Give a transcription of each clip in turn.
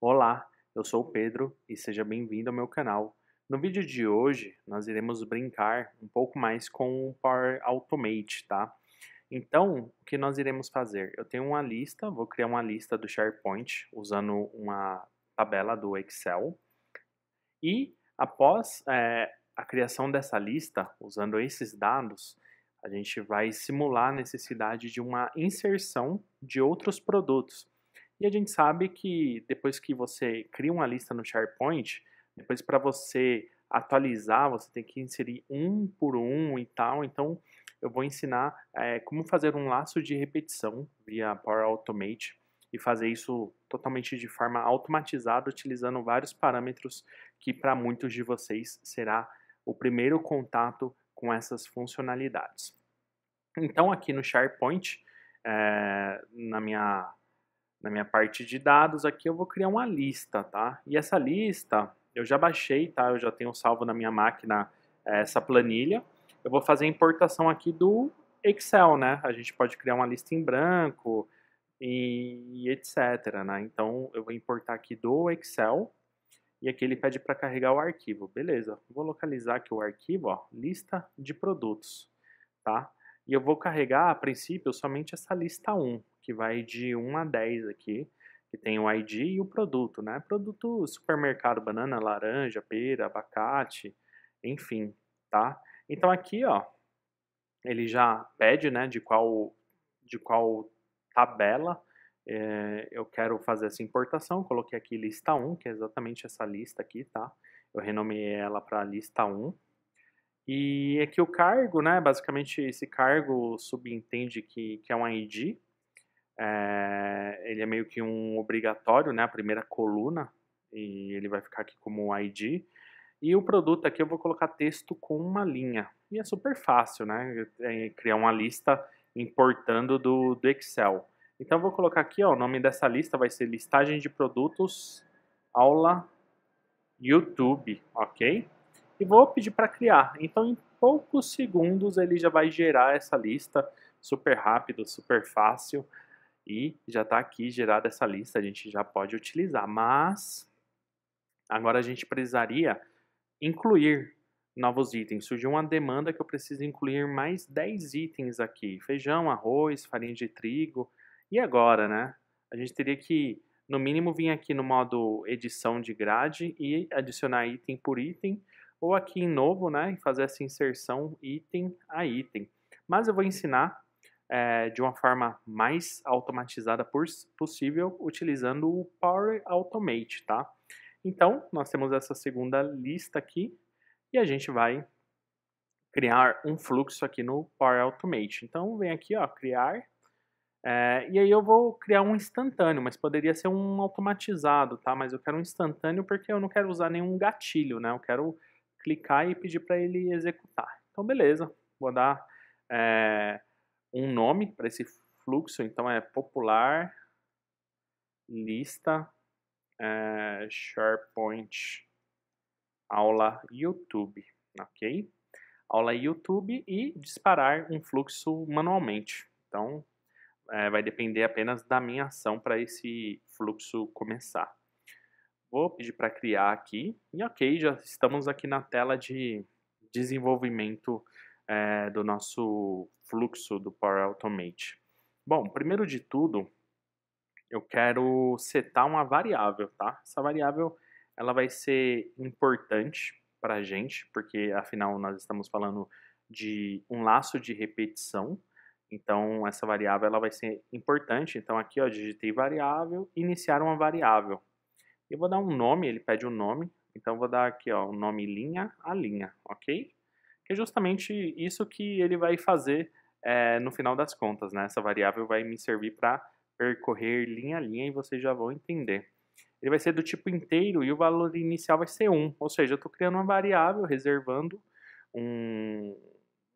Olá, eu sou o Pedro e seja bem-vindo ao meu canal. No vídeo de hoje, nós iremos brincar um pouco mais com o Power Automate, tá? Então, o que nós iremos fazer? Eu tenho uma lista, vou criar uma lista do SharePoint usando uma tabela do Excel. E após é, a criação dessa lista, usando esses dados, a gente vai simular a necessidade de uma inserção de outros produtos. E a gente sabe que depois que você cria uma lista no SharePoint, depois para você atualizar, você tem que inserir um por um e tal. Então, eu vou ensinar é, como fazer um laço de repetição via Power Automate e fazer isso totalmente de forma automatizada, utilizando vários parâmetros que para muitos de vocês será o primeiro contato com essas funcionalidades. Então, aqui no SharePoint, é, na minha na minha parte de dados aqui eu vou criar uma lista, tá? E essa lista eu já baixei, tá? Eu já tenho salvo na minha máquina eh, essa planilha. Eu vou fazer a importação aqui do Excel, né? A gente pode criar uma lista em branco e, etc, né? Então eu vou importar aqui do Excel e aqui ele pede para carregar o arquivo. Beleza, vou localizar aqui o arquivo, ó, lista de produtos, tá? E eu vou carregar, a princípio, somente essa lista 1 que vai de 1 a 10 aqui, que tem o ID e o produto, né? Produto supermercado, banana, laranja, pera, abacate, enfim, tá? Então aqui, ó, ele já pede, né, de qual, de qual tabela é, eu quero fazer essa importação. Coloquei aqui lista 1, que é exatamente essa lista aqui, tá? Eu renomeei ela para lista 1. E aqui é o cargo, né, basicamente esse cargo subentende que, que é um ID, é, ele é meio que um obrigatório, né? A primeira coluna e ele vai ficar aqui como ID. E o produto aqui eu vou colocar texto com uma linha. E é super fácil, né? É criar uma lista importando do, do Excel. Então eu vou colocar aqui, ó, o nome dessa lista vai ser listagem de produtos aula YouTube, ok? E vou pedir para criar. Então em poucos segundos ele já vai gerar essa lista super rápido, super fácil e já está aqui gerada essa lista, a gente já pode utilizar, mas agora a gente precisaria incluir novos itens. Surgiu uma demanda que eu preciso incluir mais 10 itens aqui: feijão, arroz, farinha de trigo. E agora, né? A gente teria que, no mínimo, vir aqui no modo edição de grade e adicionar item por item, ou aqui em novo, né? E fazer essa inserção item a item. Mas eu vou ensinar é, de uma forma mais automatizada possível, utilizando o Power Automate, tá? Então, nós temos essa segunda lista aqui e a gente vai criar um fluxo aqui no Power Automate. Então, vem aqui, ó, criar. É, e aí eu vou criar um instantâneo, mas poderia ser um automatizado, tá? Mas eu quero um instantâneo porque eu não quero usar nenhum gatilho, né? Eu quero clicar e pedir para ele executar. Então, beleza. Vou dar é, um nome para esse fluxo, então é popular lista é, SharePoint aula YouTube, ok? Aula YouTube e disparar um fluxo manualmente. Então, é, vai depender apenas da minha ação para esse fluxo começar. Vou pedir para criar aqui e ok, já estamos aqui na tela de desenvolvimento é, do nosso fluxo do Power Automate. Bom, primeiro de tudo, eu quero setar uma variável, tá? Essa variável ela vai ser importante para a gente, porque afinal nós estamos falando de um laço de repetição. Então essa variável ela vai ser importante. Então aqui ó, digitei variável, iniciar uma variável. Eu vou dar um nome, ele pede um nome. Então vou dar aqui ó, o nome linha a linha, ok? é justamente isso que ele vai fazer é, no final das contas, né? Essa variável vai me servir para percorrer linha a linha e vocês já vão entender. Ele vai ser do tipo inteiro e o valor inicial vai ser 1, ou seja, eu estou criando uma variável, reservando um,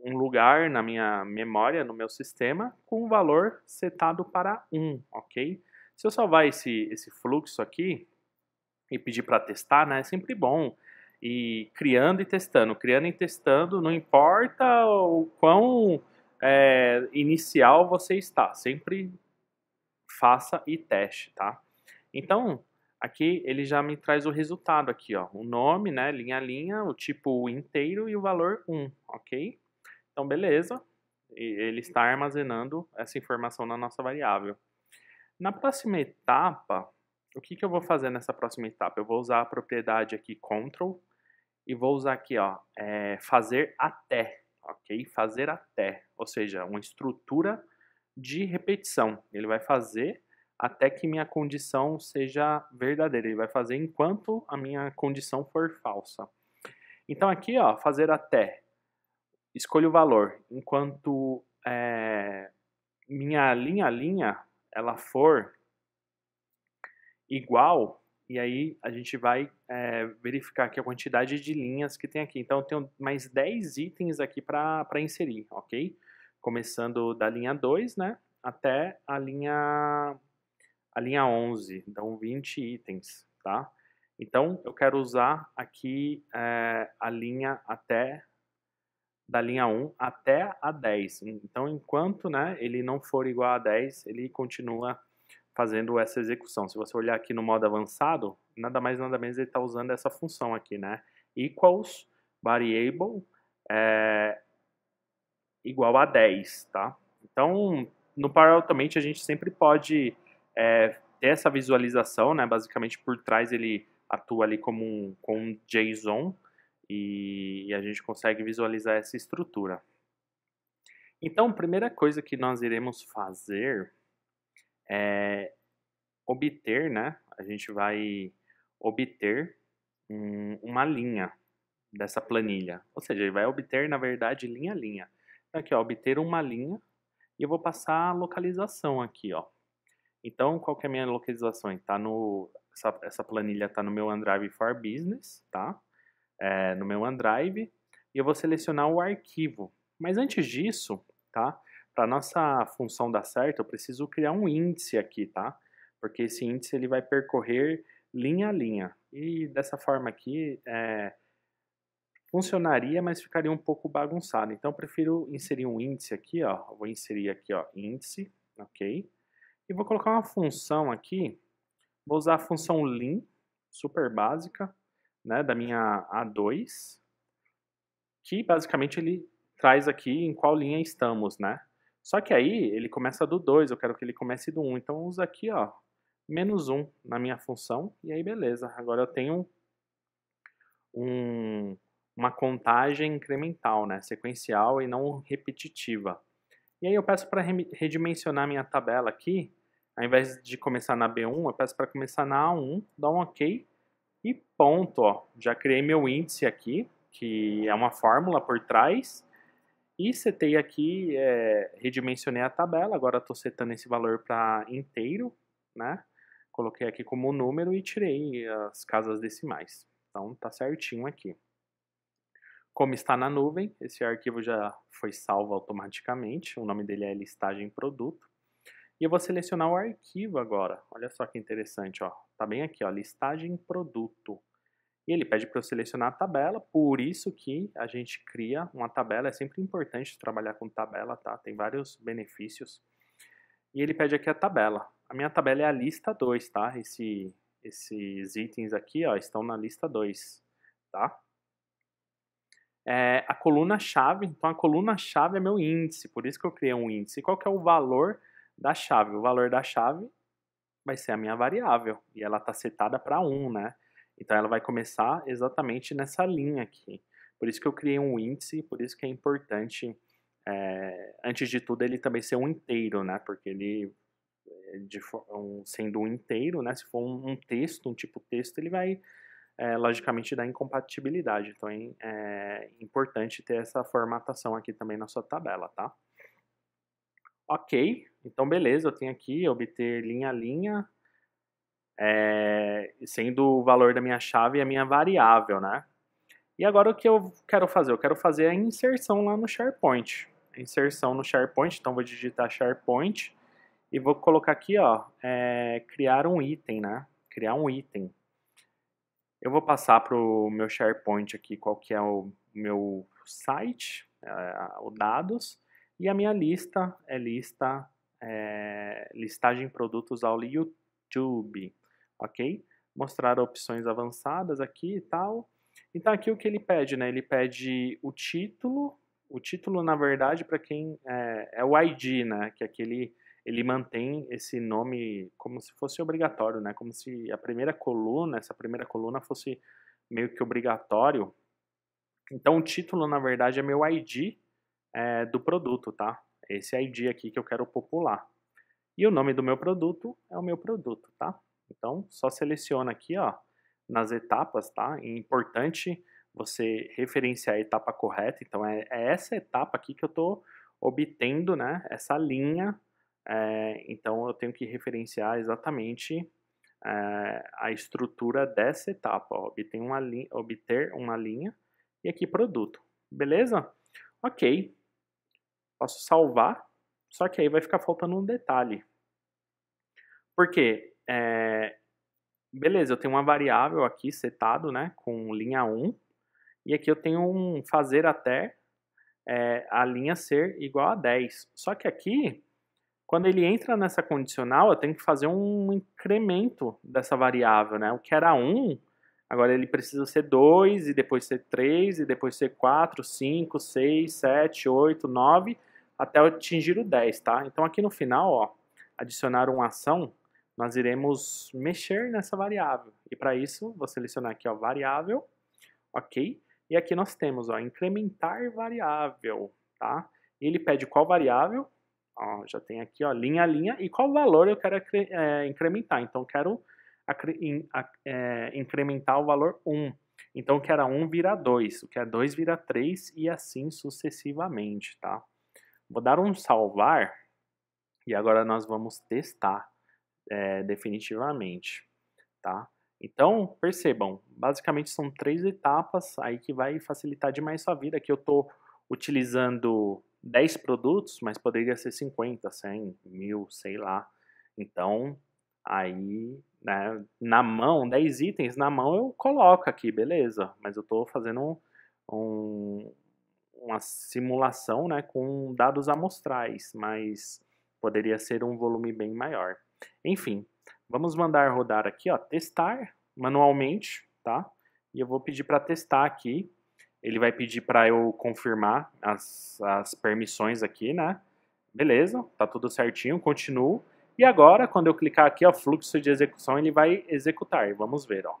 um lugar na minha memória, no meu sistema, com o um valor setado para 1, ok? Se eu salvar esse, esse fluxo aqui e pedir para testar, né, é sempre bom e criando e testando, criando e testando, não importa o quão é, inicial você está, sempre faça e teste, tá? Então, aqui ele já me traz o resultado aqui, ó, o nome, né, linha a linha, o tipo inteiro e o valor 1, ok? Então, beleza, ele está armazenando essa informação na nossa variável. Na próxima etapa, o que, que eu vou fazer nessa próxima etapa? Eu vou usar a propriedade aqui control, e vou usar aqui, ó, é, fazer até, ok? Fazer até, ou seja, uma estrutura de repetição. Ele vai fazer até que minha condição seja verdadeira. Ele vai fazer enquanto a minha condição for falsa. Então aqui, ó, fazer até, Escolha o valor. Enquanto é, minha linha linha ela for igual e aí a gente vai é, verificar aqui a quantidade de linhas que tem aqui. Então, eu tenho mais 10 itens aqui para inserir, ok? Começando da linha 2, né, até a linha, a linha 11, então 20 itens, tá? Então, eu quero usar aqui é, a linha até, da linha 1 até a 10. Então, enquanto né, ele não for igual a 10, ele continua fazendo essa execução. Se você olhar aqui no modo avançado, nada mais nada menos ele está usando essa função aqui, né? Equals variable é, igual a 10, tá? Então, no paralelamente a gente sempre pode é, ter essa visualização, né? Basicamente por trás ele atua ali como um, um JSON e, e a gente consegue visualizar essa estrutura. Então, primeira coisa que nós iremos fazer é, obter, né? A gente vai obter um, uma linha dessa planilha. Ou seja, ele vai obter, na verdade, linha a linha. Então, aqui, ó, obter uma linha e eu vou passar a localização aqui, ó. Então, qual que é a minha localização? Tá no, essa, essa planilha está no meu OneDrive for Business, tá? É, no meu OneDrive. E eu vou selecionar o arquivo. Mas antes disso, tá? Para nossa função dar certo, eu preciso criar um índice aqui, tá? Porque esse índice ele vai percorrer linha a linha. E dessa forma aqui, é, funcionaria, mas ficaria um pouco bagunçado. Então, eu prefiro inserir um índice aqui, ó. Vou inserir aqui, ó, índice, ok? E vou colocar uma função aqui. Vou usar a função LIN, super básica, né, da minha A2, que basicamente ele traz aqui em qual linha estamos, né? Só que aí ele começa do 2, eu quero que ele comece do 1. Um. Então eu uso aqui, ó, menos 1 um na minha função, e aí beleza. Agora eu tenho um, uma contagem incremental, né, sequencial e não repetitiva. E aí eu peço para redimensionar minha tabela aqui, ao invés de começar na B1, eu peço para começar na A1, dá um OK e ponto. Ó. Já criei meu índice aqui, que é uma fórmula por trás, e setei aqui, é, redimensionei a tabela, agora estou setando esse valor para inteiro, né? Coloquei aqui como número e tirei eh, as casas decimais. Então tá certinho aqui. Como está na nuvem, esse arquivo já foi salvo automaticamente, o nome dele é listagem produto. E eu vou selecionar o arquivo agora, olha só que interessante, ó. tá bem aqui, ó, listagem produto. E ele pede para eu selecionar a tabela, por isso que a gente cria uma tabela, é sempre importante trabalhar com tabela, tá? Tem vários benefícios. E ele pede aqui a tabela. A minha tabela é a lista 2, tá? Esse, esses itens aqui, ó, estão na lista 2, tá? É, a coluna-chave, então a coluna-chave é meu índice, por isso que eu criei um índice. Qual que é o valor da chave? O valor da chave vai ser a minha variável, e ela está setada para 1, né? Então ela vai começar exatamente nessa linha aqui. Por isso que eu criei um índice, por isso que é importante, é, antes de tudo, ele também ser um inteiro, né? Porque ele, eh, de, um, sendo um inteiro, né? Se for um, um, texto, um tipo texto, ele vai, é, logicamente, dar incompatibilidade. Então é, é importante ter essa formatação aqui também na sua tabela, tá? Ok, então beleza, eu tenho aqui obter linha a linha, é, sendo o valor da minha chave a minha variável, né? E agora o que eu quero fazer? Eu quero fazer a inserção lá no SharePoint. inserção no SharePoint, então vou digitar SharePoint e vou colocar aqui, ó, é, criar um item, né? Criar um item. Eu vou passar para o meu SharePoint aqui qual que é o meu site, é, o dados, e a minha lista é lista é, listagem produtos ao YouTube ok? Mostrar opções avançadas aqui e tal. Então aqui o que ele pede, né? Ele pede o título, o título na verdade para quem é, é, o ID, né? Que aquele é ele mantém esse nome como se fosse obrigatório, né? Como se a primeira coluna, essa primeira coluna fosse meio que obrigatório. Então o título na verdade é meu ID é, do produto, tá? Esse ID aqui que eu quero popular. E o nome do meu produto é o meu produto, tá? Então, só seleciona aqui, ó, nas etapas, tá? É importante você referenciar a etapa correta. Então, é, é essa etapa aqui que eu estou obtendo, né? Essa linha. É, então, eu tenho que referenciar exatamente é, a estrutura dessa etapa. Ó, obter, uma linha, obter uma linha e aqui produto. Beleza? Ok. Posso salvar, só que aí vai ficar faltando um detalhe. Porque é, beleza, eu tenho uma variável aqui setado, né, com linha 1, e aqui eu tenho um fazer até é, a linha ser igual a 10. Só que aqui, quando ele entra nessa condicional, eu tenho que fazer um incremento dessa variável, né, o que era 1, agora ele precisa ser 2, e depois ser 3, e depois ser 4, 5, 6, 7, 8, 9, até atingir o 10, tá? Então aqui no final, ó, adicionar uma ação, nós iremos mexer nessa variável. E para isso, vou selecionar aqui, ó, variável, ok? E aqui nós temos, ó, incrementar variável, tá? E ele pede qual variável, ó, já tem aqui, ó, linha a linha, e qual valor eu quero é, incrementar. Então, quero in, é, incrementar o valor 1. Então, o que era 1 vira 2, o que é 2 vira 3 e assim sucessivamente, tá? Vou dar um salvar e agora nós vamos testar é, definitivamente, tá? Então, percebam, basicamente são três etapas aí que vai facilitar demais sua vida. Aqui eu estou utilizando 10 produtos, mas poderia ser 50, 100, mil, sei lá. Então, aí, né, na mão, 10 itens, na mão eu coloco aqui, beleza. Mas eu estou fazendo um, um, uma simulação né, com dados amostrais, mas poderia ser um volume bem maior. Enfim, vamos mandar rodar aqui, ó, testar manualmente, tá? E eu vou pedir para testar aqui. Ele vai pedir para eu confirmar as, as permissões aqui, né? Beleza, tá tudo certinho, continuo. E agora, quando eu clicar aqui, ó, fluxo de execução, ele vai executar. Vamos ver, ó.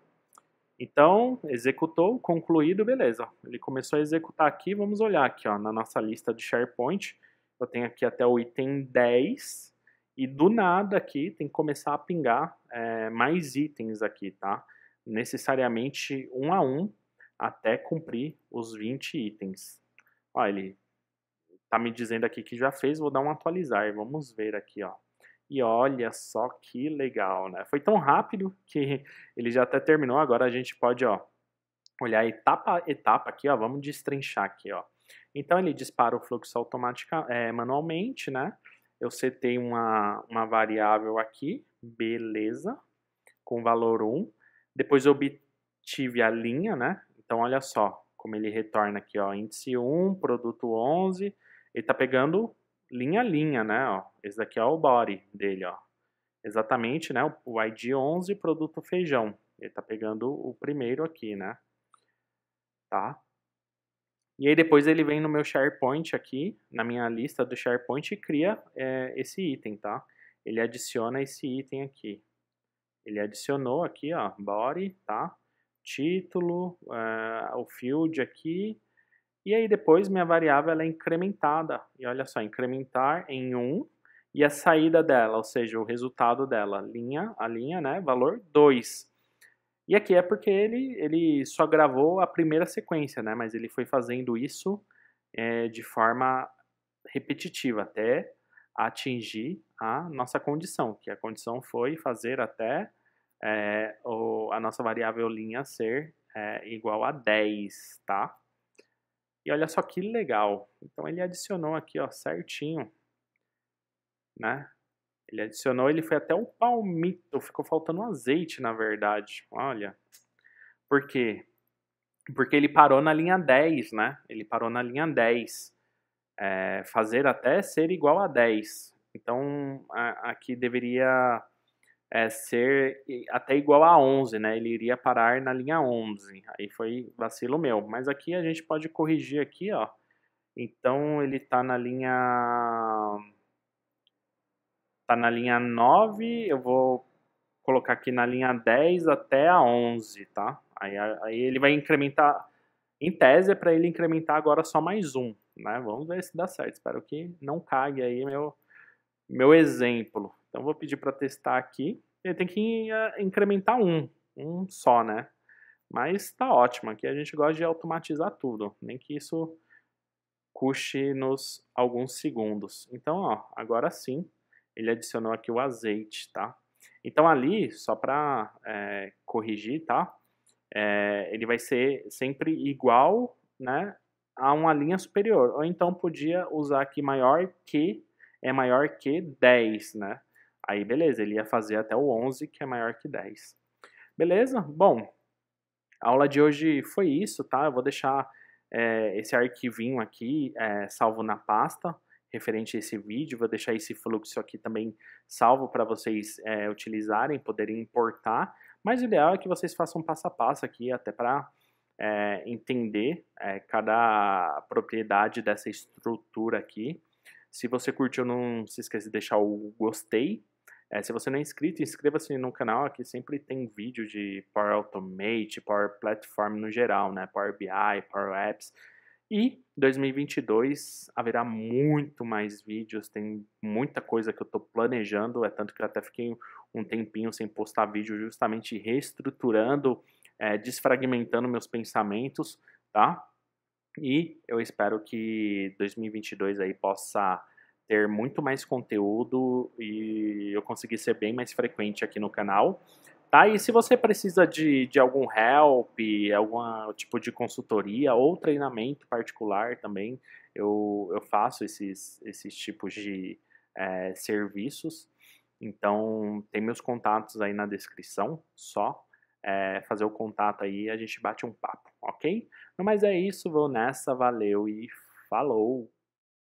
Então, executou, concluído, beleza. Ele começou a executar aqui, vamos olhar aqui ó, na nossa lista do SharePoint. Eu tenho aqui até o item 10, e do nada aqui tem que começar a pingar é, mais itens aqui, tá? Necessariamente um a um até cumprir os 20 itens. Olha, ele tá me dizendo aqui que já fez, vou dar um atualizar, vamos ver aqui, ó. E olha só que legal, né? Foi tão rápido que ele já até terminou, agora a gente pode, ó, olhar etapa a etapa aqui, ó, vamos destrinchar aqui, ó. Então ele dispara o fluxo automática, é, manualmente, né? eu setei uma, uma variável aqui, beleza, com valor 1. Depois eu obtive a linha, né? Então, olha só como ele retorna aqui, ó, índice 1, produto 11. Ele está pegando linha a linha, né? Ó. Esse daqui é o body dele, ó. Exatamente, né? O ID 11, produto feijão. Ele está pegando o primeiro aqui, né? Tá? E aí depois ele vem no meu SharePoint aqui, na minha lista do SharePoint e cria é, esse item, tá? Ele adiciona esse item aqui. Ele adicionou aqui, ó, body, tá? Título, uh, o field aqui. E aí depois minha variável ela é incrementada. E olha só, incrementar em 1 e a saída dela, ou seja, o resultado dela, linha, a linha, né, valor 2. E aqui é porque ele, ele só gravou a primeira sequência, né? Mas ele foi fazendo isso é, de forma repetitiva até atingir a nossa condição, que a condição foi fazer até é, o, a nossa variável linha ser é, igual a 10, tá? E olha só que legal. Então ele adicionou aqui, ó, certinho, né? Ele adicionou, ele foi até o palmito, ficou faltando azeite, na verdade. Olha. Por quê? Porque ele parou na linha 10, né? Ele parou na linha 10. É, fazer até ser igual a 10. Então, a, aqui deveria é, ser até igual a 11, né? Ele iria parar na linha 11. Aí foi vacilo meu. Mas aqui a gente pode corrigir aqui, ó. Então, ele está na linha tá na linha 9, eu vou colocar aqui na linha 10 até a 11, tá? Aí, aí ele vai incrementar, em tese é para ele incrementar agora só mais um, né? Vamos ver se dá certo, espero que não cague aí meu, meu exemplo. Então vou pedir para testar aqui, ele tem que eh, incrementar um, um só, né? Mas tá ótimo, aqui a gente gosta de automatizar tudo, nem que isso custe nos alguns segundos. Então, ó, agora sim, ele adicionou aqui o azeite, tá? Então ali, só para é, corrigir, tá? É, ele vai ser sempre igual, né, a uma linha superior. Ou então podia usar aqui maior que, é maior que 10, né? Aí beleza, ele ia fazer até o 11, que é maior que 10. Beleza? Bom, a aula de hoje foi isso, tá? Eu vou deixar é, esse arquivinho aqui é, salvo na pasta referente a esse vídeo. Vou deixar esse fluxo aqui também salvo para vocês é, utilizarem, poderem importar. Mas o ideal é que vocês façam passo a passo aqui, até para é, entender é, cada propriedade dessa estrutura aqui. Se você curtiu, não se esqueça de deixar o gostei. É, se você não é inscrito, inscreva-se no canal, aqui sempre tem vídeo de Power Automate, Power Platform no geral, né? Power BI, Power Apps. E 2022 haverá muito mais vídeos, tem muita coisa que eu estou planejando, é tanto que eu até fiquei um tempinho sem postar vídeo, justamente reestruturando, é, desfragmentando meus pensamentos, tá? E eu espero que 2022 aí possa ter muito mais conteúdo e eu conseguir ser bem mais frequente aqui no canal. Tá? E se você precisa de, de algum help, algum tipo de consultoria ou treinamento particular também, eu, eu faço esses, esses tipos de é, serviços. Então, tem meus contatos aí na descrição, só é, fazer o contato aí e a gente bate um papo, ok? Mas é isso, vou nessa, valeu e falou!